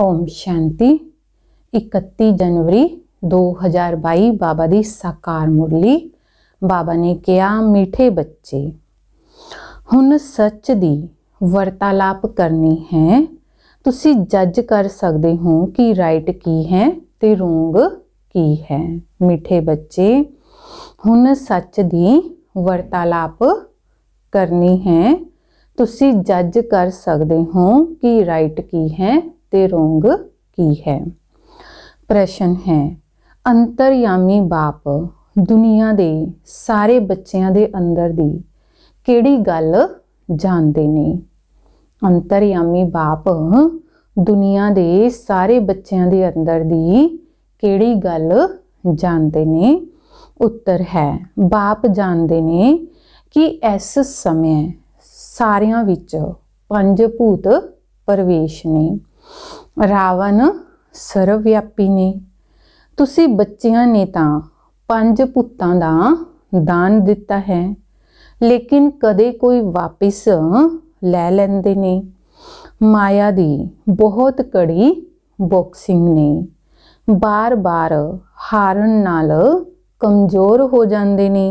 ਓਮ ਸ਼ਾਂਤੀ 31 ਜਨਵਰੀ 2022 ਬਾਬਾ ਦੀ ਸਾਕਾਰ ਮੁਰਲੀ ਬਾਬਾ ਨੇ ਕਿਹਾ ਮਿੱਠੇ ਬੱਚੇ ਹੁਣ ਸੱਚ ਦੀ ਵਰਤਾਲਾਪ ਕਰਨੀ ਹੈ ਤੁਸੀਂ ਜੱਜ ਕਰ ਸਕਦੇ ਹੋ ਕਿ ਰਾਈਟ ਕੀ ਹੈ ਤੇ ਰੋਂਗ ਕੀ ਹੈ ਮਿੱਠੇ ਬੱਚੇ ਹੁਣ ਸੱਚ ਦੀ ਵਰਤਾਲਾਪ ਕਰਨੀ ਹੈ ਤੁਸੀਂ ਜੱਜ ਕਰ ਸਕਦੇ ਹੋ ਕਿ ਰਾਈਟ ਕੀ ਹੈ ਤੇ ਰੋਂਗ ਕੀ ਹੈ ਪ੍ਰਸ਼ਨ ਹੈ ਅੰਤਰਯਾਮੀ ਬਾਪ ਦੁਨੀਆ ਦੇ ਸਾਰੇ ਬੱਚਿਆਂ ਦੇ ਅੰਦਰ ਦੀ ਕਿਹੜੀ ਗੱਲ ਜਾਣਦੇ ਨੇ ਅੰਤਰਯਾਮੀ ਬਾਪ ਦੁਨੀਆ ਦੇ ਸਾਰੇ ਬੱਚਿਆਂ ਦੇ ਅੰਦਰ ਦੀ ਕਿਹੜੀ ਗੱਲ ਜਾਣਦੇ ਨੇ ਉੱਤਰ ਹੈ ਬਾਪ ਜਾਣਦੇ ਨੇ ਕਿ ਇਸ ਸਮੇਂ ਸਾਰਿਆਂ ਵਿੱਚ ਪੰਜ ਭੂਤ ਪਰਵੇਸ਼ ਨੇ ਰਾਵਣ ਸਰਵਵਿਆਪੀ ਨੇ ਤੁਸੀਂ ਬੱਚਿਆਂ ਨੇ ਤਾਂ ਪੰਜ ਪੁੱਤਾਂ ਦਾ ਦਾਨ ਦਿੱਤਾ ਹੈ ਲੇਕਿਨ ਕਦੇ ਕੋਈ ਵਾਪਿਸ ਲੈ ਲੈਂਦੇ ਨੇ ਮਾਇਆ ਦੀ ਬਹੁਤ ਕੜੀ ਬਾਕਸਿੰਗ ਨੇ ਬਾਰ-ਬਾਰ ਹਾਰਨ ਨਾਲ ਕਮਜ਼ੋਰ ਹੋ ਜਾਂਦੇ ਨੇ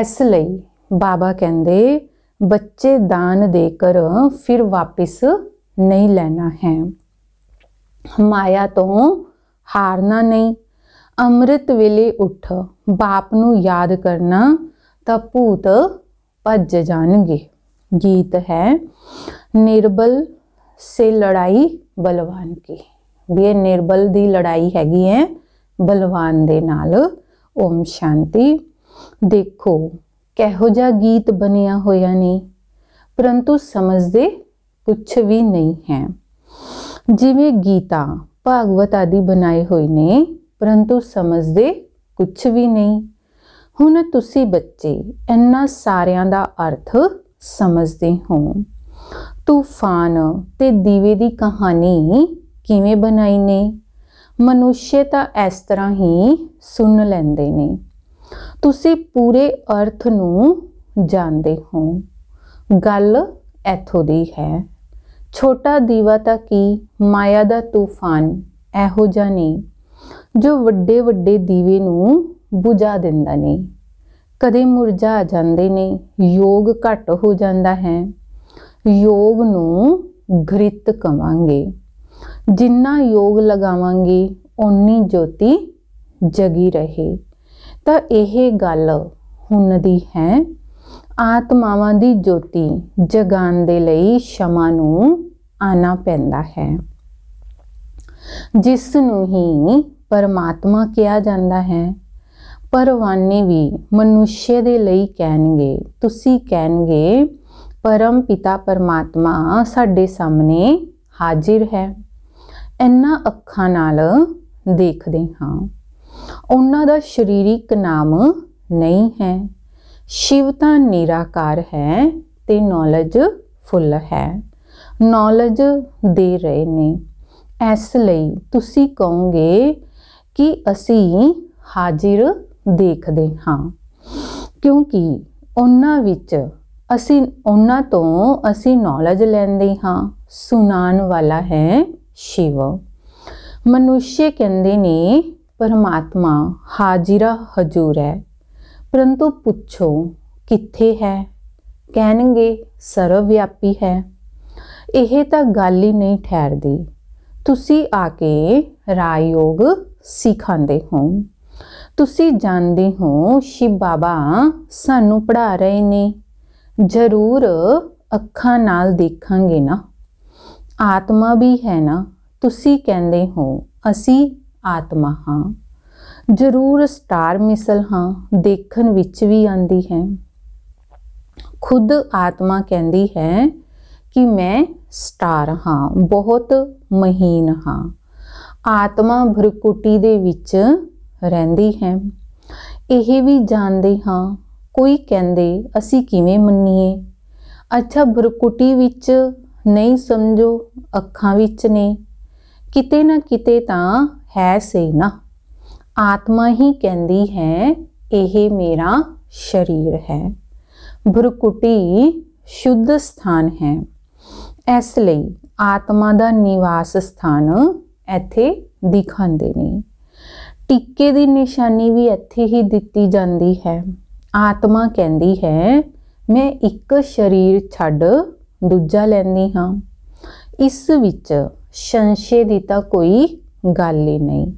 ਇਸ ਲਈ ਬਾਬਾ ਕਹਿੰਦੇ ਬੱਚੇ ਦਾਨ ਦੇ ਕਰ ਫਿਰ ਵਾਪਿਸ ਨਹੀਂ ਲੈਣਾ ਹੈ ਮਾਇਆ ਤੋਂ ਹਾਰਨਾ ਨਹੀਂ ਅੰਮ੍ਰਿਤ ਵੇਲੇ ਉੱਠ ਬਾਪ ਨੂੰ ਯਾਦ ਕਰਨਾ ਤਾਂ ਭੂਤ ਭੱਜ ਜਾਣਗੇ ਗੀਤ ਹੈ ਨਿਰਬਲ ਸੇ ਲੜਾਈ ਬਲਵਾਨ ਕੀ ਵੀ ਇਹ ਨਿਰਬਲ ਦੀ ਲੜਾਈ ਹੈਗੀ ਹੈ ਬਲਵਾਨ ਦੇ ਨਾਲ ਓਮ ਸ਼ਾਂਤੀ ਦੇਖੋ ਕਿਹੋ ਜਿਹਾ ਗੀਤ ਬਣਿਆ ਹੋਇਆ ਨਹੀਂ ਪਰੰਤੂ ਸਮਝਦੇ ਕੁਝ ਵੀ ਨਹੀਂ ਹੈ ਜਿਵੇਂ ਗੀਤਾ ਭਾਗਵਤ ਆਦਿ ਬਣਾਏ ਹੋਏ ਨੇ ਪਰੰਤੂ ਸਮਝਦੇ ਕੁਝ ਵੀ ਨਹੀਂ ਹੁਣ ਤੁਸੀਂ ਬੱਚੇ ਇੰਨਾ ਸਾਰਿਆਂ ਦਾ ਅਰਥ ਸਮਝਦੇ ਹੋ ਤੂਫਾਨ ਤੇ ਦੀਵੇ ਦੀ ਕਹਾਣੀ ਕਿਵੇਂ ਬਣਾਈ ਨੇ ਮਨੁੱਸ਼ੇ ਤਾਂ ਇਸ ਤਰ੍ਹਾਂ ਹੀ ਸੁਣ ਲੈਂਦੇ ਨੇ ਤੁਸੀਂ ਪੂਰੇ ਅਰਥ ਨੂੰ ਜਾਣਦੇ ਹੋ ਗੱਲ ਇਥੋਂ ਦੀ ਹੈ ਛੋਟਾ ਦੀਵਾ ਤਾਂ ਕੀ ਮਾਇਆ ਦਾ ਤੂਫਾਨ ਇਹੋ ਜਾਂ ਨਹੀਂ ਜੋ ਵੱਡੇ ਵੱਡੇ ਦੀਵੇ ਨੂੰ 부ਝਾ ਦਿੰਦਾ ਨਹੀਂ ਕਦੇ ਮੁਰਝਾ ਜਾਂਦੇ ਨੇ ਯੋਗ ਘਟ ਹੋ ਜਾਂਦਾ ਹੈ ਯੋਗ ਨੂੰ ਘ੍ਰਿਤ ਕਵਾਂਗੇ ਜਿੰਨਾ ਯੋਗ ਲਗਾਵਾਂਗੇ ਓਨੀ ਜੋਤੀ ਜਗੀ ਰਹੇ ਤਾਂ ਇਹ ਗੱਲ ਹੁਣ ਦੀ ਹੈ ਆਤਮਾਵਾਂ ਦੀ ਜੋਤੀ ਜਗਾਨ ਦੇ ਲਈ ਸ਼ਮਾ ਨੂੰ ਆਣਾ ਪੈਂਦਾ ਹੈ ਜਿਸ ਨੂੰ ਹੀ ਪਰਮਾਤਮਾ ਕਿਹਾ ਜਾਂਦਾ ਹੈ ਪਰਵਾਨੇ ਵੀ ਮਨੁੱਸ਼ੇ ਦੇ ਲਈ ਕਹਿਣਗੇ ਤੁਸੀਂ ਕਹਿਣਗੇ ਪਰਮ ਪਿਤਾ ਪਰਮਾਤਮਾ ਸਾਡੇ ਸਾਹਮਣੇ ਹਾਜ਼ਰ ਹੈ ਇੰਨਾ ਅੱਖਾਂ ਨਾਲ ਦੇਖਦੇ ਹਾਂ ਉਹਨਾਂ ਦਾ ਸ਼ਰੀਰਿਕ ਨਾਮ ਨਹੀਂ ਹੈ ਸ਼ਿਵ ਤਾਂ ਨਿਰਾਕਾਰ ਹੈ ਤੇ ਨੌਲੇਜ ਫੁੱਲ ਹੈ ਨੌਲੇਜ ਦੇ ਰਹੇ ਨੇ ਇਸ ਲਈ ਤੁਸੀਂ ਕਹੋਗੇ ਕਿ ਅਸੀਂ ਹਾਜ਼ਰ ਦੇਖਦੇ ਹਾਂ ਕਿਉਂਕਿ ਉਹਨਾਂ ਵਿੱਚ ਅਸੀਂ ਉਹਨਾਂ ਤੋਂ ਅਸੀਂ ਨੌਲੇਜ ਲੈਂਦੇ ਹਾਂ ਸੁਨਾਨ ਵਾਲਾ ਹੈ ਸ਼ਿਵ ਮਨੁੱਖ ਕਹਿੰਦੇ ਨੇ ਪਰਮਾਤਮਾ ਹਾਜ਼ਰਾ ਹਜ਼ੂਰ ਹੈ ਪਰੰਤੂ ਪੁੱਛੋ ਕਿੱਥੇ ਹੈ ਕਹਿਣਗੇ ਸਰਵ ਵਿਆਪੀ ਹੈ ਇਹ ਤਾਂ ਗੱਲ ਹੀ ਨਹੀਂ ਠਹਿਰਦੀ ਤੁਸੀਂ ਆ ਕੇ ਰਾਯੋਗ ਸਿਖਾਉਂਦੇ ਹੋ ਤੁਸੀਂ ਜਾਣਦੇ ਹੋ ਸ਼ਿਵ ਬਾਬਾ ਸਾਨੂੰ ਪੜਾ ਰਹੇ ਨੇ ਜ਼ਰੂਰ ਅੱਖਾਂ ਨਾਲ ਦੇਖਾਂਗੇ ਨਾ ਆਤਮਾ ਵੀ ਹੈ ਨਾ ਤੁਸੀਂ ਕਹਿੰਦੇ ਹੋ ਅਸੀਂ ਆਤਮਾ ਹਾਂ ਜ਼ਰੂਰ ਸਟਾਰ ਮਿਸਲ ਹਾਂ ਦੇਖਣ ਵਿੱਚ ਵੀ ਆਂਦੀ ਹੈ ਖੁਦ ਆਤਮਾ ਕਹਿੰਦੀ ਹੈ ਕਿ ਮੈਂ ਸਟਾਰ ਹਾਂ ਬਹੁਤ ਮਹੀਨ ਹਾਂ ਆਤਮਾ ਭਰਕੁਟੀ ਦੇ ਵਿੱਚ ਰਹਿੰਦੀ ਹੈ ਇਹ ਵੀ ਜਾਣਦੇ ਹਾਂ ਕੋਈ ਕਹਿੰਦੇ ਅਸੀਂ ਕਿਵੇਂ ਮੰਨੀਏ ਅੱਛਾ ਭਰਕੁਟੀ ਵਿੱਚ ਨਹੀਂ ਸਮਝੋ ਅੱਖਾਂ ਵਿੱਚ ਨੇ ਕਿਤੇ ਨਾ ਕਿਤੇ ਤਾਂ ਹੈ ਸੇ ਨਾ ਆਤਮਾ ਹੀ ਕਹਿੰਦੀ ਹੈ ਇਹ ਮੇਰਾ ਸ਼ਰੀਰ ਹੈ ਬੁਰਕੁਟੀ ਸ਼ੁੱਧ ਸਥਾਨ ਹੈ ਇਸ ਲਈ ਆਤਮਾ ਦਾ ਨਿਵਾਸ ਸਥਾਨ ਇੱਥੇ ਦਿਖਾਉਂਦੇ ਨੇ ਟਿੱਕੇ ਦੀ ਨਿਸ਼ਾਨੀ ਵੀ ਇੱਥੇ ਹੀ ਦਿੱਤੀ ਜਾਂਦੀ ਹੈ ਆਤਮਾ ਕਹਿੰਦੀ ਹੈ ਮੈਂ ਇੱਕ ਸਰੀਰ ਛੱਡ ਦੂਜਾ ਲੈਂਦੀ ਹਾਂ ਇਸ ਵਿੱਚ ਸੰਸ਼ੇ ਦੀ ਤਾਂ ਕੋਈ ਗੱਲ ਹੀ ਨਹੀਂ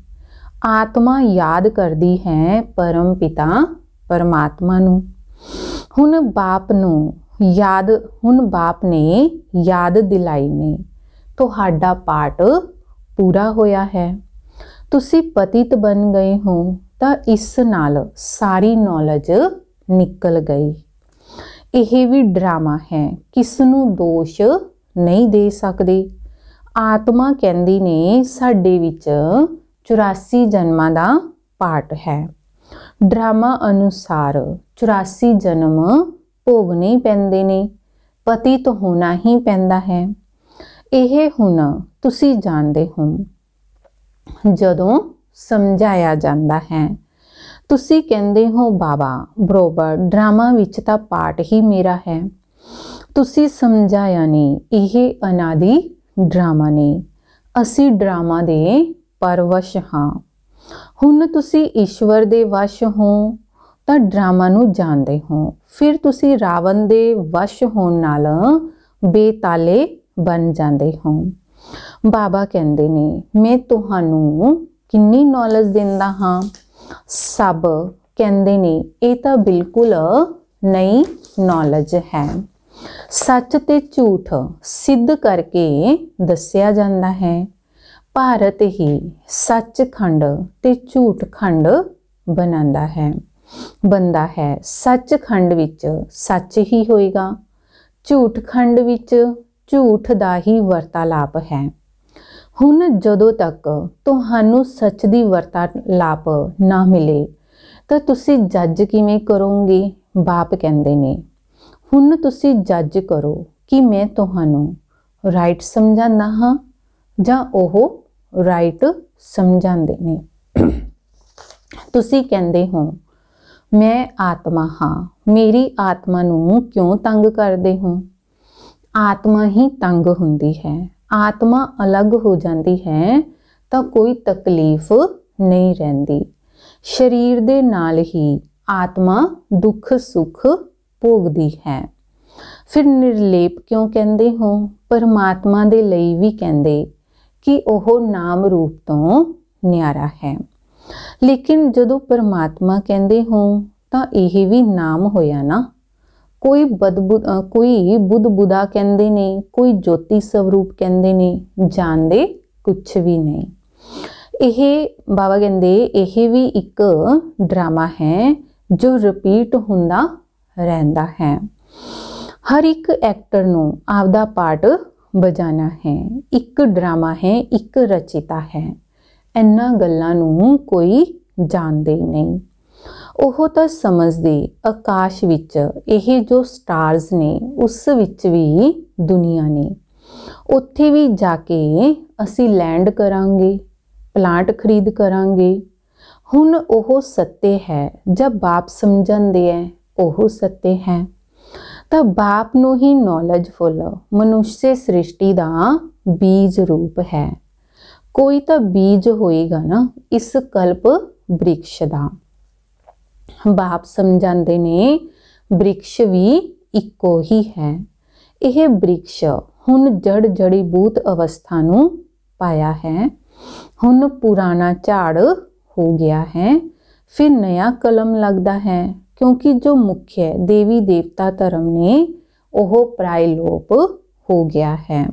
ਆਤਮਾ ਯਾਦ ਕਰਦੀ ਹੈ ਪਰਮ ਪਿਤਾ ਪਰਮਾਤਮਾ ਨੂੰ ਹੁਣ ਬਾਪ ਨੂੰ ਯਾਦ ਹੁਣ ਬਾਪ ਨੇ ਯਾਦ ਦਿਲਾਈ ਨੇ ਤੁਹਾਡਾ ਪਾਠ ਪੂਰਾ ਹੋਇਆ ਹੈ ਤੁਸੀਂ ਪਤਿਤ ਬਨ ਗਏ ਹੋ ਤਾਂ ਇਸ ਨਾਲ ਸਾਰੀ ਨੌਲੇਜ ਨਿਕਲ ਗਈ ਇਹ ਵੀ ਡਰਾਮਾ ਹੈ ਕਿਸ ਨੂੰ ਦੋਸ਼ ਨਹੀਂ ਦੇ ਸਕਦੇ ਆਤਮਾ ਕਹਿੰਦੀ ਨੇ ਸਾਡੇ ਵਿੱਚ 84 ਜਨਮਾਂ ਦਾ ਪਾਠ ਹੈ ਡਰਾਮਾ ਅਨੁਸਾਰ 84 ਜਨਮ ਭੋਗਨੇ ਪੈਂਦੇ ਨੇ ਪਤੀ ਤੋਂ ਹੋਣਾ ਹੀ ਪੈਂਦਾ ਹੈ ਇਹ ਹੁਣ ਤੁਸੀਂ ਜਾਣਦੇ ਹੋ ਜਦੋਂ ਸਮਝਾਇਆ ਜਾਂਦਾ ਹੈ ਤੁਸੀਂ ਕਹਿੰਦੇ ਹੋ ਬਾਬਾ ਬਰੋਬਰ ਡਰਾਮਾ ਵਿੱਚ ਤਾਂ ਪਾਠ ਹੀ ਮੇਰਾ ਹੈ ਤੁਸੀਂ ਸਮਝਾਇਆ ਨਹੀਂ ਇਹ ਅਨਾਦੀ ਡਰਾਮਾ ਨੇ ਅਸੀਂ ਡਰਾਮਾ ਦੇ ਪਰਵਸ਼ ਹਾਂ ਹੁਣ ਤੁਸੀਂ ਈਸ਼ਵਰ ਦੇ ਵਸ਼ ਹੋ ਤਾਂ ਡਰਾਮਾ ਨੂੰ ਜਾਣਦੇ ਹੋ ਫਿਰ ਤੁਸੀਂ ਰਾਵਣ ਦੇ ਵਸ਼ ਹੋਣ ਨਾਲ ਬੇਤਾਲੇ ਬਣ ਜਾਂਦੇ ਹੋ ਬਾਬਾ ਕਹਿੰਦੇ ਨੇ ਮੈਂ ਤੁਹਾਨੂੰ ਕਿੰਨੀ ਨੌਲੇਜ ਦਿੰਦਾ ਹਾਂ ਸਭ ਕਹਿੰਦੇ ਨੇ ਇਹ ਤਾਂ ਬਿਲਕੁਲ ਨਈ ਨੌਲੇਜ ਹੈ ਸੱਚ ਤੇ ਝੂਠ ਸਿੱਧ ਕਰਕੇ ਦੱਸਿਆ ਜਾਂਦਾ ਹੈ ਭਾਰਤ ਹੀ ਸੱਚਖੰਡ ਤੇ ਝੂਠਖੰਡ ਬਣਾਉਂਦਾ ਹੈ ਬੰਦਾ ਹੈ ਸੱਚਖੰਡ ਵਿੱਚ ਸੱਚ ਹੀ ਹੋਏਗਾ ਝੂਠਖੰਡ ਵਿੱਚ ਝੂਠ ਦਾ ਹੀ ਵਰਤਾਲਾਪ ਹੈ ਹੁਣ ਜਦੋਂ ਤੱਕ ਤੁਹਾਨੂੰ ਸੱਚ ਦੀ ਵਰਤਾਲਾਪ ਨਾ ਮਿਲੇ ਤਾਂ ਤੁਸੀਂ ਜੱਜ ਕਿਵੇਂ ਕਰੋਗੇ ਬਾਪ ਕਹਿੰਦੇ ਨੇ ਹੁਣ ਤੁਸੀਂ ਜੱਜ ਕਰੋ ਕਿ ਮੈਂ ਤੁਹਾਨੂੰ ਰਾਈਟ ਸਮਝਾਂਦਾ ਹਾਂ ਜਾਂ ਉਹ ਰਾਈਟ ਸਮਝਾਉਂਦੇ ਨੇ ਤੁਸੀਂ ਕਹਿੰਦੇ ਹੋ ਮੈਂ ਆਤਮਾ ਹਾਂ ਮੇਰੀ ਆਤਮਾ ਨੂੰ ਕਿਉਂ ਤੰਗ ਕਰਦੇ ਹੋ ਆਤਮਾ ਹੀ ਤੰਗ ਹੁੰਦੀ ਹੈ ਆਤਮਾ ਅਲੱਗ ਹੋ ਜਾਂਦੀ ਹੈ ਤਾਂ ਕੋਈ ਤਕਲੀਫ ਨਹੀਂ ਰਹਿੰਦੀ ਸਰੀਰ ਦੇ ਨਾਲ ਹੀ ਆਤਮਾ ਦੁੱਖ ਸੁੱਖ ਭੋਗਦੀ ਹੈ ਫਿਰ ਨਿਰਲੇਪ ਕਿਉਂ ਕਹਿੰਦੇ ਹੋ ਪਰਮਾਤਮਾ ਦੇ ਲਈ ਵੀ ਕਹਿੰਦੇ ਕਿ ਉਹ ਨਾਮ ਰੂਪ ਤੋਂ ਨਿਆਰਾ ਹੈ ਲੇਕਿਨ ਜਦੋਂ ਪਰਮਾਤਮਾ ਕਹਿੰਦੇ ਹੋ ਤਾਂ ਇਹ ਵੀ ਨਾਮ ਹੋਇਆ ਨਾ ਕੋਈ ਬਦਬੂ ਕੋਈ ਬੁੱਧ ਬੁਦਾ ਕਹਿੰਦੇ ਨੇ ਕੋਈ ਜੋਤੀ ਸਵਰੂਪ ਕਹਿੰਦੇ ਨੇ ਜਾਣਦੇ ਕੁਝ ਵੀ ਨਹੀਂ ਇਹ ਬਾਬਾ ਕਹਿੰਦੇ ਇਹ ਵੀ ਇੱਕ ਡਰਾਮਾ ਹੈ ਜੋ ਰਿਪੀਟ ਹੁੰਦਾ ਰਹਿੰਦਾ ਹੈ ਹਰ ਇੱਕ ਐਕਟਰ ਨੂੰ ਆਪਦਾ ਪਾਰਟ ਬਜਾਣਾ ਹੈ ਇੱਕ ਡਰਾਮਾ ਹੈ ਇੱਕ ਰਚਿਤਾ ਹੈ ਇੰਨਾ ਗੱਲਾਂ ਨੂੰ ਕੋਈ ਜਾਣਦੇ ਨਹੀਂ ਉਹ ਤਾਂ ਸਮਝਦੇ ਆਕਾਸ਼ ਵਿੱਚ ਇਹ ਜੋ ਸਟਾਰਸ ਨੇ ਉਸ ਵਿੱਚ ਵੀ ਦੁਨੀਆ ਨੇ ਉੱਥੇ ਵੀ ਜਾ ਕੇ ਅਸੀਂ ਲੈਂਡ ਕਰਾਂਗੇ ਪਲਾਂਟ ਖਰੀਦ ਕਰਾਂਗੇ ਹੁਣ ਉਹ ਸੱਤੇ ਹੈ ਜਦ ਬਾਪ ਸਮਝਾਉਂਦੇ ਹੈ ਉਹ ਸੱਤੇ ਹੈ ਤਾਂ ਬਾਪ ਨੂੰ ਹੀ ਨੌਲੇਜ ਫੁੱਲ ਮਨੁੱਸ਼ੇ ਸ੍ਰਿਸ਼ਟੀ ਦਾ ਬੀਜ ਰੂਪ ਹੈ ਕੋਈ ਤਾਂ ਬੀਜ ਹੋਏਗਾ ਨਾ ਇਸ ਕਲਪ ਬ੍ਰਿਕਸ਼ ਦਾ ਬਾਪ ਸਮਝਾਉਂਦੇ ਨੇ ਬ੍ਰਿਕਸ਼ ਵੀ ਇੱਕੋ ਹੀ ਹੈ ਇਹ ਬ੍ਰਿਕਸ਼ ਹੁਣ ਜੜ ਜੜੀ ਬੂਤ ਅਵਸਥਾ ਨੂੰ ਪਾਇਆ ਹੈ ਹੁਣ ਪੁਰਾਣਾ ਝਾੜ ਹੋ ਗਿਆ ਹੈ ਫਿਰ ਨਿਆ ਕਲਮ ਲੱਗਦਾ ਹੈ ਕਿਉਂਕਿ ਜੋ ਮੁੱਖ ਹੈ ਦੇਵੀ ਦੇਵਤਾ ਧਰਮ ਨੇ ਉਹ ਪ੍ਰਾਇਲੋਪ ਹੋ ਗਿਆ ਹੈ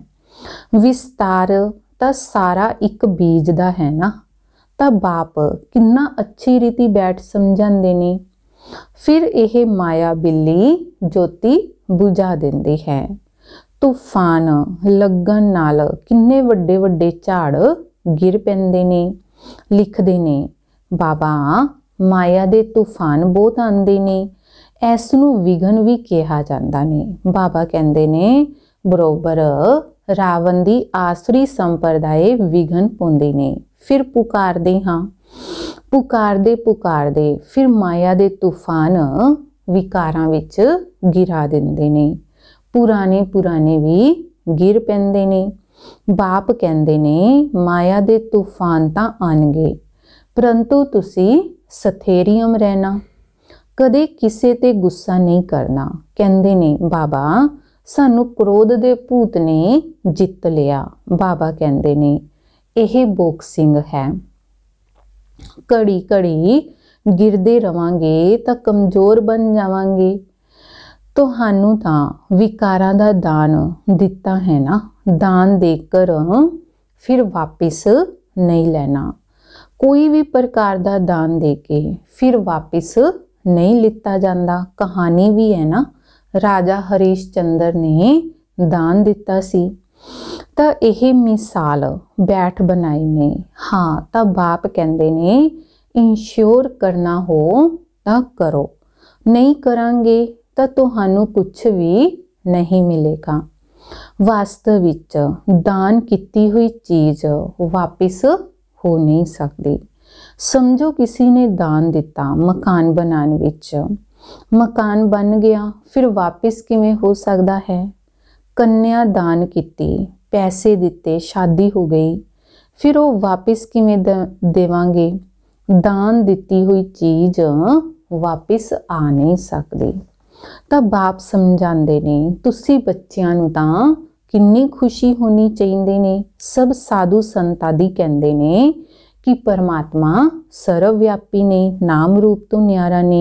ਵਿਸਤਾਰ ਤਾਂ ਸਾਰਾ ਇੱਕ ਬੀਜ ਦਾ ਹੈ ਨਾ ਤਾਂ ਬਾਪ ਕਿੰਨਾ ਅੱਛੀ ਰੀਤੀ ਬੈਠ ਸਮਝਾਉਂਦੇ ਨੇ ਫਿਰ ਇਹ ਮਾਇਆ ਬਿੱਲੀ ਜੋਤੀ 부ਝਾ ਦਿੰਦੀ ਹੈ ਤੂਫਾਨ ਲੱਗਣ ਨਾਲ ਕਿੰਨੇ ਵੱਡੇ ਵੱਡੇ ਝਾੜ ਗਿਰ ਪੈਂਦੇ ਨੇ ਲਿਖਦੇ ਨੇ ਬਾਬਾ ਮਾਇਆ ਦੇ ਤੂਫਾਨ ਬਹੁਤ ਆਉਂਦੇ ਨੇ ਇਸ ਨੂੰ ਵਿਗਨ ਵੀ ਕਿਹਾ ਜਾਂਦਾ ਨੇ ਬਾਬਾ ਕਹਿੰਦੇ ਨੇ ਬਰੋਬਰ ਰਾਵਣ ਦੀ ਆਸਰੀ ਸੰਪਰਦਾਏ ਵਿਗਨ ਪੁੰਦੇ ਨੇ ਫਿਰ ਪੁਕਾਰਦੇ ਹਾਂ ਪੁਕਾਰਦੇ ਪੁਕਾਰਦੇ ਫਿਰ ਮਾਇਆ ਦੇ ਤੂਫਾਨ ਵਿਕਾਰਾਂ ਵਿੱਚ ਗਿਰਾ ਦਿੰਦੇ ਨੇ ਪੁਰਾਣੇ ਪੁਰਾਣੇ ਵੀ ਗਿਰ ਪੈਂਦੇ ਨੇ ਬਾਪ ਕਹਿੰਦੇ ਨੇ ਮਾਇਆ ਦੇ ਤੂਫਾਨ ਤਾਂ ਆਣਗੇ ਪਰੰਤੂ ਤੁਸੀਂ ਸਥੇਰੀਅਮ ਰਹਿਣਾ ਕਦੇ ਕਿਸੇ ਤੇ ਗੁੱਸਾ ਨਹੀਂ ਕਰਨਾ ਕਹਿੰਦੇ ਨੇ ਬਾਬਾ ਸਾਨੂੰ ਕ੍ਰੋਧ ਦੇ ਭੂਤ ਨੇ ਜਿੱਤ ਲਿਆ ਬਾਬਾ ਕਹਿੰਦੇ ਨੇ ਇਹ ਬੋਕਸਿੰਗ ਹੈ ਕੜੀ ਕੜੀ ਗਿਰਦੇ ਰਵਾਂਗੇ ਤਾਂ ਕਮਜ਼ੋਰ ਬਣ ਜਾਵਾਂਗੇ ਤੁਹਾਨੂੰ ਤਾਂ ਵਿਕਾਰਾਂ ਦਾ ਦਾਨ ਦਿੱਤਾ ਹੈ ਨਾ ਦਾਨ ਦੇ ਕਰ ਫਿਰ ਵਾਪਿਸ ਨਹੀਂ ਲੈਣਾ ਕੋਈ ਵੀ ਪ੍ਰਕਾਰ ਦਾ ਦਾਨ ਦੇ ਕੇ ਫਿਰ ਵਾਪਿਸ ਨਹੀਂ ਲਿੱਤਾ ਜਾਂਦਾ ਕਹਾਣੀ ਵੀ ਹੈ ਨਾ ਰਾਜਾ ਹਰੀਸ਼ ਚੰਦਰ ਨੇ ਦਾਨ ਦਿੱਤਾ ਸੀ ਤਾਂ ਇਹ ਮਿਸਾਲ ਬੈਠ ਬਣਾਈ ਨੇ ਹਾਂ ਤਾਂ ਬਾਪ ਕਹਿੰਦੇ ਨੇ ਇੰਸ਼ੋਰ ਕਰਨਾ ਹੋ ਤਾਂ ਕਰੋ ਨਹੀਂ ਕਰਾਂਗੇ ਤਾਂ ਤੁਹਾਨੂੰ ਕੁਝ ਵੀ ਨਹੀਂ ਮਿਲੇਗਾ ਵਾਸਤਵ ਵਿੱਚ ਦਾਨ ਕੀਤੀ ਹੋਈ ਚੀਜ਼ ਵਾਪਿਸ ਹੋ ਨਹੀਂ ਸਕਦੀ ਸਮਝੋ ਕਿਸੇ ਨੇ ਦਾਨ ਦਿੱਤਾ ਮਕਾਨ ਬਣਾਉਣ ਵਿੱਚ ਮਕਾਨ ਬਣ ਗਿਆ ਫਿਰ ਵਾਪਸ ਕਿਵੇਂ ਹੋ ਸਕਦਾ ਹੈ ਕੰਨਿਆ ਦਾਨ ਕੀਤੀ ਪੈਸੇ ਦਿੱਤੇ ਸ਼ਾਦੀ ਹੋ ਗਈ ਫਿਰ ਉਹ ਵਾਪਸ ਕਿਵੇਂ ਦੇਵਾਂਗੇ ਦਾਨ ਦਿੱਤੀ ਹੋਈ ਚੀਜ਼ ਵਾਪਸ ਆ ਨਹੀਂ ਸਕਦੀ ਤਾਂ ਬਾਪ ਸਮਝਾਉਂਦੇ ਨੇ ਤੁਸੀਂ ਬੱਚਿਆਂ ਨੂੰ ਤਾਂ ਕਿੰਨੀ ਖੁਸ਼ੀ ਹੋਣੀ ਚਾਹੀਦੀ ਨੇ ਸਭ ਸਾਧੂ ਸੰਤਾਂ ਦੀ ਕਹਿੰਦੇ ਨੇ ਕਿ ਪਰਮਾਤਮਾ ਸਰਵ ਵਿਆਪੀ ਨੇ ਨਾਮ ਰੂਪ ਤੋਂ ਨਿਆਰਾ ਨੇ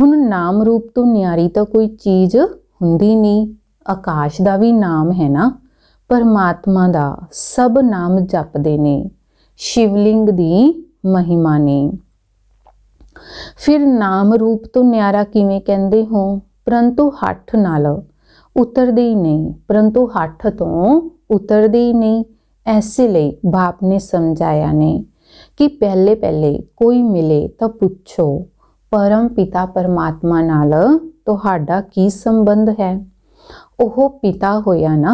ਹੁਣ ਨਾਮ ਰੂਪ ਤੋਂ ਨਿਆਰੀ ਤਾਂ ਕੋਈ ਚੀਜ਼ ਹੁੰਦੀ ਨਹੀਂ ਆਕਾਸ਼ ਦਾ ਵੀ ਨਾਮ ਹੈ ਨਾ ਪਰਮਾਤਮਾ ਦਾ ਸਭ ਨਾਮ ਜਪਦੇ ਨੇ ਸ਼ਿਵਲਿੰਗ ਦੀ ਮਹਿਮਾ ਨੇ ਫਿਰ ਨਾਮ ਰੂਪ ਤੋਂ ਨਿਆਰਾ ਕਿਵੇਂ ਕਹਿੰਦੇ ਹੋ ਪਰੰਤੂ ਹੱਥ ਨਾਲ उतरद ही नहीं परंतु हठ तो उतरद ही नहीं ऐसे ले बाप ने समझाया नहीं कि पहले पहले कोई मिले तो पूछो परम पिता परमात्मा नाल तो की संबंध है ओह पिता होया ना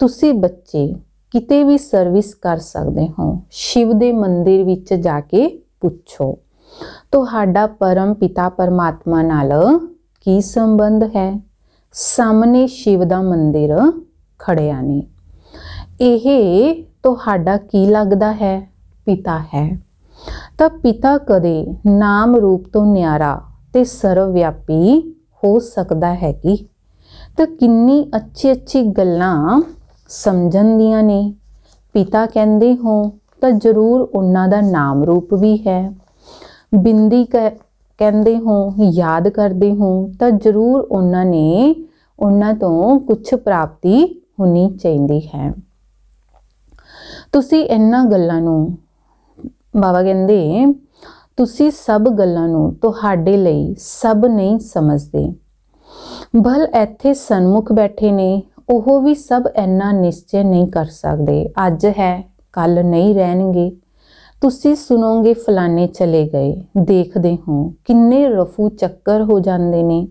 तुसी बच्चे किते भी सर्विस कर सकते हो शिव दे मंदिर विच जाके पूछो तो परम पिता परमात्मा नाल की संबंध है ਸਾਹਮਣੇ ਸ਼ਿਵ ਦਾ ਮੰਦਿਰ ਖੜਿਆ ਨੇ ਇਹ ਤੁਹਾਡਾ ਕੀ ਲੱਗਦਾ ਹੈ ਪਿਤਾ ਹੈ ਤਾਂ ਪਿਤਾ ਕਦੇ ਨਾਮ ਰੂਪ ਤੋਂ ਨਿਆਰਾ ਤੇ ਸਰਵ ਵਿਆਪੀ ਹੋ ਸਕਦਾ ਹੈ ਕਿ ਤਾਂ ਕਿੰਨੀ ਅੱਛੀ ਅੱਛੀ ਗੱਲਾਂ ਸਮਝਣ ਦੀਆਂ ਨੇ ਪਿਤਾ ਕਹਿੰਦੇ ਹੋ ਤਾਂ ਜ਼ਰੂਰ ਉਹਨਾਂ ਦਾ ਨਾਮ ਰੂਪ ਵੀ ਹੈ ਬਿੰਦੀ ਕਹਿੰਦੇ ਹੋ ਯਾਦ ਕਰਦੇ ਹੋ ਤਾਂ ਜ਼ਰੂਰ ਉਹਨਾਂ ਨੇ ਉਹਨਾਂ ਤੋਂ ਕੁਝ ਪ੍ਰਾਪਤੀ ਹੋਣੀ ਚਾਹੀਦੀ ਹੈ ਤੁਸੀਂ ਇਹਨਾਂ ਗੱਲਾਂ ਨੂੰ ਬਾਬਾ ਕਹਿੰਦੇ ਤੁਸੀਂ ਸਭ ਗੱਲਾਂ ਨੂੰ ਤੁਹਾਡੇ ਲਈ ਸਭ ਨਹੀਂ ਸਮਝਦੇ ਭਲ ਇੱਥੇ ਸਨਮੁਖ ਬੈਠੇ ਨੇ ਉਹ ਵੀ ਸਭ ਇੰਨਾ ਨਿਸ਼ਚੈ ਨਹੀਂ ਕਰ ਸਕਦੇ ਅੱਜ ਹੈ ਕੱਲ ਨਹੀਂ ਰਹਿਣਗੇ ਤੁਸੀਂ ਸੁਣੋਗੇ ਫਲਾਣੇ ਚਲੇ ਗਏ ਦੇਖਦੇ ਹੋ ਕਿੰਨੇ ਰਫੂ ਚੱਕਰ ਹੋ ਜਾਂਦੇ ਨੇ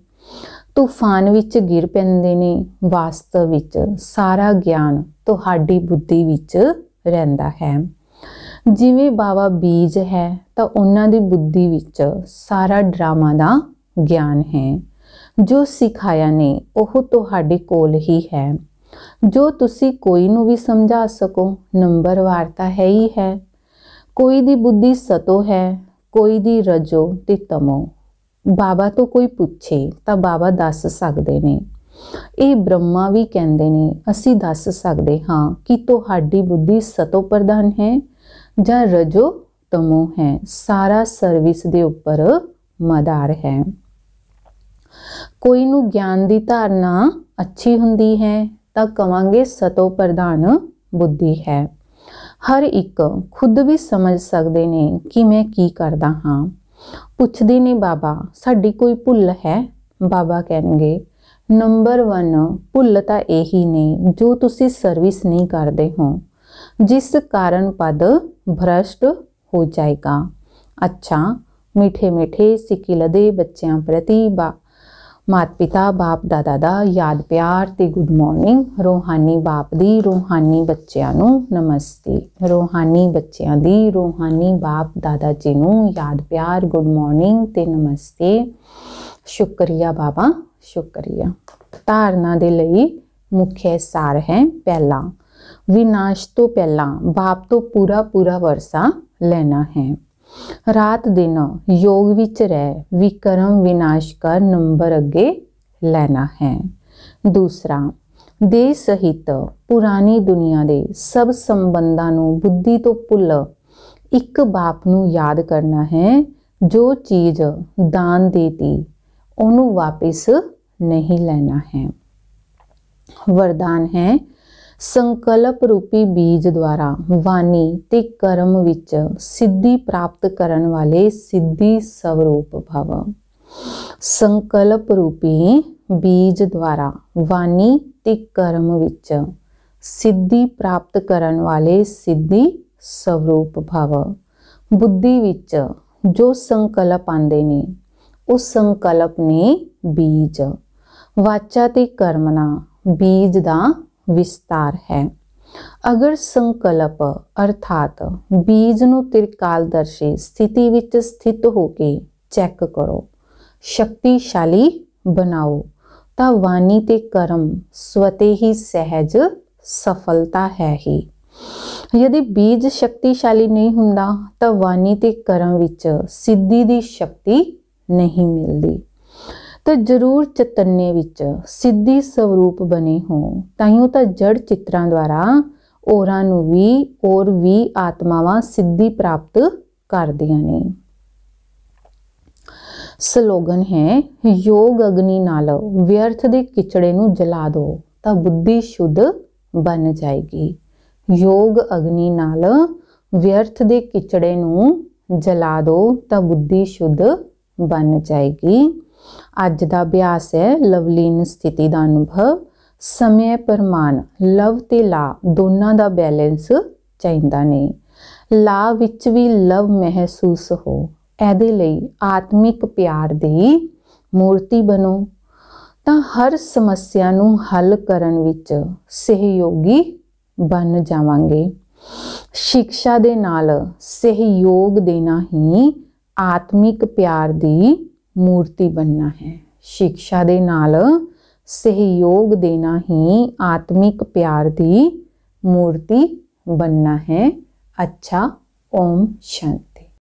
ਤੂਫਾਨ ਵਿੱਚ ਗਿਰ ਪੈਂਦੇ ਨੇ ਵਾਸਤਵ ਵਿੱਚ ਸਾਰਾ ਗਿਆਨ ਤੁਹਾਡੀ ਬੁੱਧੀ ਵਿੱਚ ਰਹਿੰਦਾ ਹੈ ਜਿਵੇਂ ਬਾਵਾ ਬੀਜ ਹੈ ਤਾਂ ਉਹਨਾਂ ਦੀ ਬੁੱਧੀ ਵਿੱਚ ਸਾਰਾ ਡਰਾਮਾ ਦਾ ਗਿਆਨ ਹੈ ਜੋ ਸਿਖਾਇਆ ਨੇ ਉਹ ਤੁਹਾਡੇ ਕੋਲ ਹੀ ਹੈ ਜੋ ਤੁਸੀਂ ਕੋਈ ਨੂੰ ਵੀ ਸਮਝਾ ਸਕੋ ਨੰਬਰ ਵਾਰਤਾ ਹੈ ਹੀ ਹੈ ਕੋਈ ਦੀ ਬੁੱਧੀ ਸਤੋ ਹੈ ਕੋਈ ਦੀ ਰਜੋ ਤੇ ਤਮੋ ਬਾਬਾ ਤੋਂ ਕੋਈ ਪੁੱਛੇ ਤਾਂ ਬਾਬਾ ਦੱਸ ਸਕਦੇ ਨੇ ਇਹ ਬ੍ਰਹਮਾ ਵੀ ਕਹਿੰਦੇ ਨੇ ਅਸੀਂ ਦੱਸ ਸਕਦੇ ਹਾਂ ਕਿ ਤੁਹਾਡੀ ਬੁੱਧੀ ਸਤੋ ਪ੍ਰਧਾਨ ਹੈ ਜਾਂ ਰਜੋ ਤਮੋ ਹੈ ਸਾਰਾ ਸਰਵਿਸ ਦੇ ਉੱਪਰ ਮਦਾਰ ਹੈ ਕੋਈ ਨੂੰ ਗਿਆਨ ਦੀ ਧਾਰਨਾ ਅੱਛੀ ਹੁੰਦੀ ਹੈ ਤਾਂ ਕਵਾਂਗੇ ਸਤੋ ਪ੍ਰਧਾਨ ਬੁੱਧੀ ਹੈ ਹਰ ਇੱਕ ਖੁਦ ਵੀ ਸਮਝ ਸਕਦੇ ਨੇ ਕਿ ਮੈਂ ਕੀ ਕਰਦਾ ਹਾਂ ਪੁੱਛਦੇ ਨੇ ਬਾਬਾ ਸਾਡੀ ਕੋਈ ਭੁੱਲ ਹੈ ਬਾਬਾ ਕਹਿਣਗੇ ਨੰਬਰ 1 ਭੁੱਲ ਤਾਂ ਇਹੀ ਨੇ ਜੋ ਤੁਸੀਂ ਸਰਵਿਸ ਨਹੀਂ ਕਰਦੇ ਹੋ ਜਿਸ ਕਾਰਨ ਪਦ ਭ੍ਰਸ਼ਟ ਹੋ ਜਾਏਗਾ ਅੱਛਾ ਮਿੱਠੇ ਮਿੱਠੇ ਸਿੱਕੀ ਲਦੇ ਬੱਚਿਆਂ ਪ੍ਰਤੀ माता पिता बाप ਦਾਦਾ ਦਾ ਯਾਦ ਪਿਆਰ ਤੇ ਗੁੱਡ ਮਾਰਨਿੰਗ ਰੋਹਾਨੀ ਬਾਪ ਦੀ ਰੋਹਾਨੀ ਬੱਚਿਆਂ ਨੂੰ ਨਮਸਤੇ ਰੋਹਾਨੀ ਬੱਚਿਆਂ ਦੀ ਰੋਹਾਨੀ ਬਾਪ ਦਾਦਾ ਜੀ ਨੂੰ ਯਾਦ ਪਿਆਰ ਗੁੱਡ ਮਾਰਨਿੰਗ ਤੇ ਨਮਸਤੇ ਸ਼ੁਕਰੀਆ ਬਾਬਾ ਸ਼ੁਕਰੀਆ ਧਾਰਨਾ ਦੇ ਲਈ ਮੁੱਖ ਸਾਰ ਹੈ ਪਹਿਲਾ ਵਿਨਾਸ਼ ਤੋਂ ਪਹਿਲਾਂ ਬਾਪ ਤੋਂ ਪੂਰਾ ਪੂਰਾ ਵਰਸਾ ਲੈਣਾ ਹੈ ਰਾਤ ਦਿਨ ਯੋਗ ਵਿੱਚ ਰਹਿ ਵਿਕਰਮ ਵਿਨਾਸ਼ ਕਰ ਨੰਬਰ ਅੱਗੇ ਲੈਣਾ ਹੈ ਦੂਸਰਾ ਦੇ ਸਹਿਤ ਪੁਰਾਣੀ ਦੁਨੀਆ ਦੇ ਸਭ ਸੰਬੰਧਾਂ ਨੂੰ ਬੁੱਧੀ ਤੋਂ ਭੁੱਲ ਇੱਕ ਬਾਪ ਨੂੰ ਯਾਦ ਕਰਨਾ ਹੈ ਜੋ ਚੀਜ਼ ਦਾਨ ਦੇਤੀ ਉਹਨੂੰ ਵਾਪਸ ਨਹੀਂ ਲੈਣਾ ਹੈ ਵਰਦਾਨ ਹੈ ਸੰਕਲਪ ਰੂਪੀ ਬੀਜ ਦੁਆਰਾ ਵਾਣੀ ਤੇ ਕਰਮ ਵਿੱਚ ਸਿੱਧੀ ਪ੍ਰਾਪਤ ਕਰਨ ਵਾਲੇ ਸਿੱਧੀ ਸਵਰੂਪ ਭਵ ਸੰਕਲਪ ਰੂਪੀ ਬੀਜ ਦੁਆਰਾ ਵਾਣੀ ਤੇ ਕਰਮ ਵਿੱਚ ਸਿੱਧੀ ਪ੍ਰਾਪਤ ਕਰਨ ਵਾਲੇ ਸਿੱਧੀ ਸਵਰੂਪ ਭਵ ਬੁੱਧੀ ਵਿੱਚ ਜੋ ਸੰਕਲਪ ਆਂਦੇ ਨੇ ਉਸ ਸੰਕਲਪ ਨੇ ਬੀਜ ਵਾਚਾ ਤੇ ਕਰਮਨਾ ਬੀਜ ਦਾ ਵਿਸਤਾਰ ਹੈ ਅਗਰ ਸੰਕਲਪ ਅਰਥਾਤ ਬੀਜ ਨੂੰ ਤਿਰਕਾਲ ਦਰਸ਼ੀ ਸਥਿਤੀ ਵਿੱਚ ਸਥਿਤ ਹੋ ਕੇ ਚੈੱਕ ਕਰੋ ਸ਼ਕਤੀਸ਼ਾਲੀ ਬਣਾਓ ਤਾਂ ਵਾਣੀ ਤੇ ਕਰਮ ਸਵਤੇ ਹੀ ਸਹਿਜ ਸਫਲਤਾ ਹੈ ਹੀ ਯਦि ਬੀਜ ਸ਼ਕਤੀਸ਼ਾਲੀ ਨਹੀਂ ਹੁੰਦਾ ਤਾਂ ਵਾਣੀ ਤੇ ਕਰਮ ਵਿੱਚ ਸਿੱਧੀ ਦੀ ਸ਼ਕਤੀ ਨਹੀਂ ਮਿਲਦੀ ਤਾਂ ਜ਼ਰੂਰ ਚਤੰਨੇ ਵਿੱਚ ਸਿੱਧੀ ਸਵਰੂਪ ਬਣੇ ਹੋ ਉਹ ਤਾਂ ਜੜ ਚਿੱਤਰਾਂ ਦੁਆਰਾ ਔਰਾਂ ਨੂੰ ਵੀ ਔਰ ਵੀ ਆਤਮਾਵਾਂ ਸਿੱਧੀ ਪ੍ਰਾਪਤ ਕਰਦੀਆਂ ਨੇ ਸਲੋਗਨ ਹੈ ਯੋਗ ਅਗਨੀ ਨਾਲ ਵਿਅਰਥ ਦੇ ਕਿਚੜੇ ਨੂੰ ਜਲਾ ਦੋ ਤਾਂ ਬੁੱਧੀ ਸ਼ੁੱਧ ਬਣ ਜਾਏਗੀ ਯੋਗ ਅਗਨੀ ਨਾਲ ਵਿਅਰਥ ਦੇ ਕਿਚੜੇ ਨੂੰ ਜਲਾ ਦੋ ਤਾਂ ਬੁੱਧੀ ਸ਼ੁੱਧ ਬਣ ਜਾਏਗੀ ਅੱਜ ਦਾ ਅਭਿਆਸ ਹੈ ਲਵਲੀਨ ਸਥਿਤੀ ਦਾ ਅਨੁਭਵ ਸਮੇਂ ਪਰਮਾਨ ਲਵ ਤੇ ਲਾ ਦੋਨਾਂ ਦਾ ਬੈਲੈਂਸ ਚਾਹੀਦਾ ਨੇ ਲਾ ਵਿੱਚ ਵੀ ਲਵ ਮਹਿਸੂਸ ਹੋ ਇਹਦੇ ਲਈ ਆਤਮਿਕ ਪਿਆਰ ਦੀ ਮੂਰਤੀ ਬਣੋ ਤਾਂ ਹਰ ਸਮੱਸਿਆ ਨੂੰ ਹੱਲ ਕਰਨ ਵਿੱਚ ਸਹਿਯੋਗੀ ਬਣ ਜਾਵਾਂਗੇ ਸਿੱਖਿਆ ਦੇ ਨਾਲ ਸਹਿਯੋਗ ਦੇਣਾ ਹੀ ਆਤਮਿਕ ਪਿਆਰ ਦੀ मूर्ति बनना है शिक्षा दे नाल सहयोग देना ही आत्मिक प्यार दी मूर्ति बनना है अच्छा ओम शांति